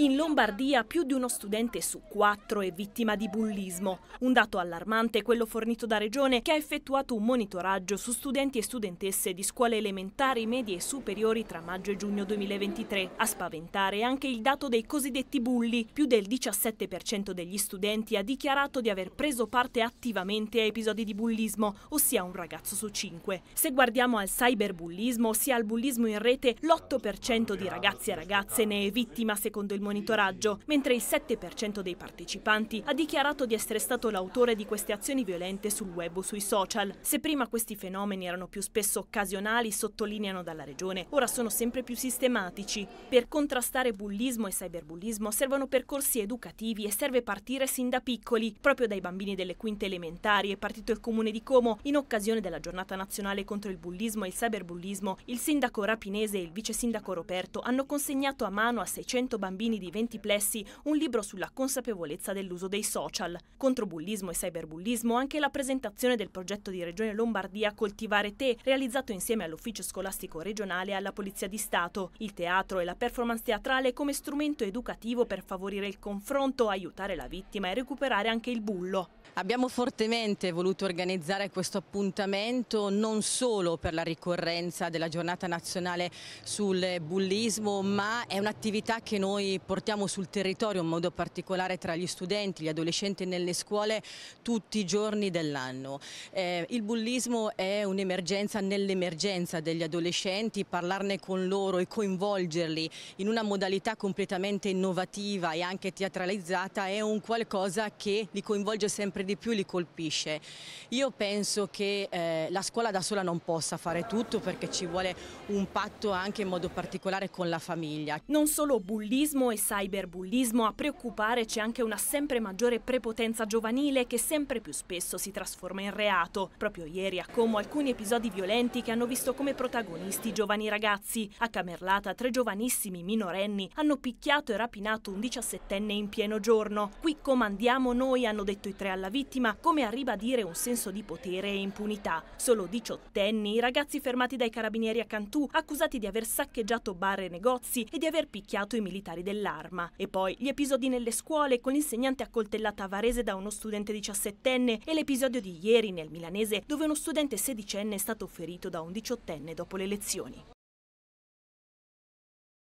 In Lombardia più di uno studente su quattro è vittima di bullismo. Un dato allarmante è quello fornito da Regione che ha effettuato un monitoraggio su studenti e studentesse di scuole elementari, medie e superiori tra maggio e giugno 2023. A spaventare è anche il dato dei cosiddetti bulli. Più del 17% degli studenti ha dichiarato di aver preso parte attivamente a episodi di bullismo, ossia un ragazzo su cinque. Se guardiamo al cyberbullismo, ossia al bullismo in rete, l'8% di ragazzi e ragazze ne è vittima secondo il monitoraggio monitoraggio, mentre il 7% dei partecipanti ha dichiarato di essere stato l'autore di queste azioni violente sul web o sui social. Se prima questi fenomeni erano più spesso occasionali, sottolineano dalla regione, ora sono sempre più sistematici. Per contrastare bullismo e cyberbullismo servono percorsi educativi e serve partire sin da piccoli, proprio dai bambini delle quinte elementari è partito il comune di Como in occasione della giornata nazionale contro il bullismo e il cyberbullismo. Il sindaco rapinese e il vice sindaco Roberto hanno consegnato a mano a 600 bambini edizioni di 20 plessi un libro sulla consapevolezza dell'uso dei social. Contro bullismo e cyberbullismo anche la presentazione del progetto di Regione Lombardia Coltivare Te, realizzato insieme all'Ufficio Scolastico Regionale e alla Polizia di Stato. Il teatro e la performance teatrale come strumento educativo per favorire il confronto, aiutare la vittima e recuperare anche il bullo. Abbiamo fortemente voluto organizzare questo appuntamento non solo per la ricorrenza della giornata nazionale sul bullismo, ma è un'attività che noi portiamo sul territorio, in modo particolare tra gli studenti, gli adolescenti nelle scuole, tutti i giorni dell'anno. Eh, il bullismo è un'emergenza nell'emergenza degli adolescenti, parlarne con loro e coinvolgerli in una modalità completamente innovativa e anche teatralizzata è un qualcosa che li coinvolge sempre di più, e li colpisce. Io penso che eh, la scuola da sola non possa fare tutto perché ci vuole un patto anche in modo particolare con la famiglia. Non solo bullismo e cyberbullismo, a preoccupare c'è anche una sempre maggiore prepotenza giovanile che sempre più spesso si trasforma in reato. Proprio ieri a Como alcuni episodi violenti che hanno visto come protagonisti giovani ragazzi. A Camerlata tre giovanissimi minorenni hanno picchiato e rapinato un 17enne in pieno giorno. Qui comandiamo noi, hanno detto i tre alla vittima, come a ribadire un senso di potere e impunità. Solo diciottenni, i ragazzi fermati dai carabinieri a Cantù, accusati di aver saccheggiato bar e negozi e di aver picchiato i militari della dell'arma. E poi gli episodi nelle scuole con l'insegnante accoltellata a Varese da uno studente 17enne e l'episodio di ieri nel Milanese dove uno studente sedicenne è stato ferito da un diciottenne dopo le lezioni.